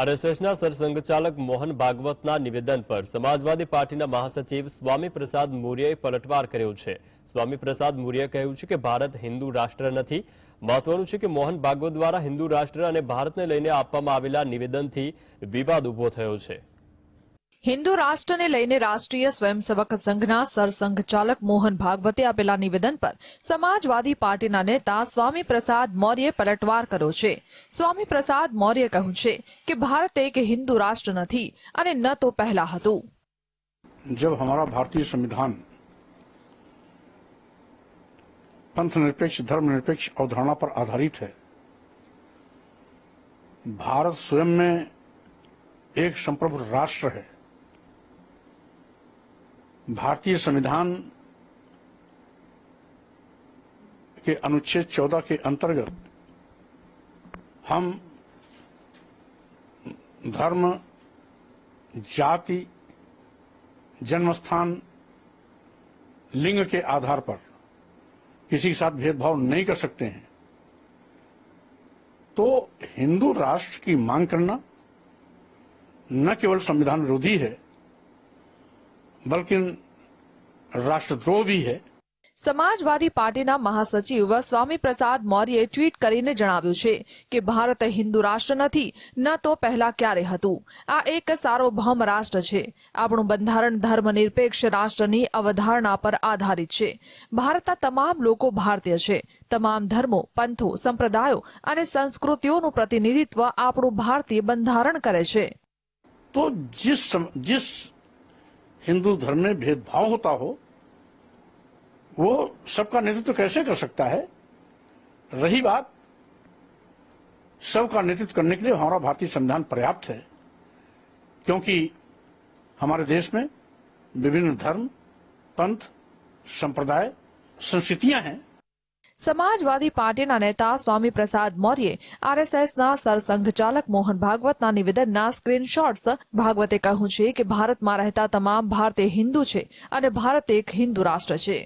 આરએસએસના સરસંઘચાલક મોહન ભાગવતના નિવેદન પર સમાજવાદી પાર્ટીના મહાસચિવ સ્વામી પ્રસાદ મૌર્યએ પલટવાર કર્યો છે સ્વામી પ્રસાદ મૌર્યએ કહ્યું છે કે ભારત હિન્દુ રાષ્ટ્ર નથી મહત્વનું છે કે મોહન ભાગવત દ્વારા હિન્દુ રાષ્ટ્ર અને ભારતને લઈને આપવામાં આવેલા નિવેદનથી વિવાદ ઉભો થયો છે હિન્દુ રાષ્ટ્રને લઈને રાષ્ટ્રીય સ્વયંસેવક સંઘના સરસંઘ ચાલક મોહન ભાગવતે આપેલા નિવેદન પર સમાજવાદી પાર્ટીના નેતા સ્વામી પ્રસાદ મૌર્યે પલટવાર કર્યો છે સ્વામી પ્રસાદ મૌર્ય કહ્યું છે કે ભારત એક હિન્દુ રાષ્ટ્ર નથી અને ન તો પહેલા હતું જબ હમારા ભારતીય સંવિધાન पंथ निरपेक्ष धर्म निरपेक्ष अवधारणा पर आधारित है भारत स्वयं में एक संप्रभु राष्ट्र भारतीय संविधान के अनुच्छेद 14 के अंतर्गत हम धर्म जाति जन्मस्थान लिंग के आधार पर किसी के साथ भेदभाव नहीं कर सकते हैं तो हिंदू राष्ट्र की मांग करना न केवल संविधान विरोधी है बल्कि રાષ્ટ્રદ્રોહી હે સમાજવાદી પાર્ટીના મહાસચિવ સ્વામી પ્રસાદ મૌર્યે ટ્વીટ કરીને જણાવ્યું છે કે ભારત હિન્દુ રાષ્ટ્ર નથી ન તો પહેલા ક્યારે હતું આ એક સાર્વભૌમ રાષ્ટ્ર છે આપણું બંધારણ ધર્મનિરપેક્ષ રાષ્ટ્રની અવધારણા પર આધારિત છે ભારતના તમામ લોકો ભારતીય છે તમામ ધર્મો પંથો સંપ્રદાયો અને સંસ્કૃતિઓનું પ્રતિનિધિત્વ આપણું ભારતીય બંધારણ કરે છે તો हिंदू धर्म में भेदभाव होता हो वो सबका नेतृत्व कैसे कर सकता है रही बात सबका नेतृत्व करने के लिए हमारा भारतीय संविधान पर्याप्त है क्योंकि हमारे देश में विभिन्न धर्म पंथ संप्रदाय संस्कृतियां हैं સમાજવાદી પાર્ટીના નેતા સ્વામી પ્રસાદ મૌર્યે આરએસએસના સરસંઘચાલક મોહન ભાગવતના નિવેદનના સ્ક્રીનશોટ્સ ભાગવતે કહ્યું છે કે ભારતમાં રહેતા તમામ ભારતીય હિન્દુ છે અને ભારત એક હિન્દુ રાષ્ટ્ર છે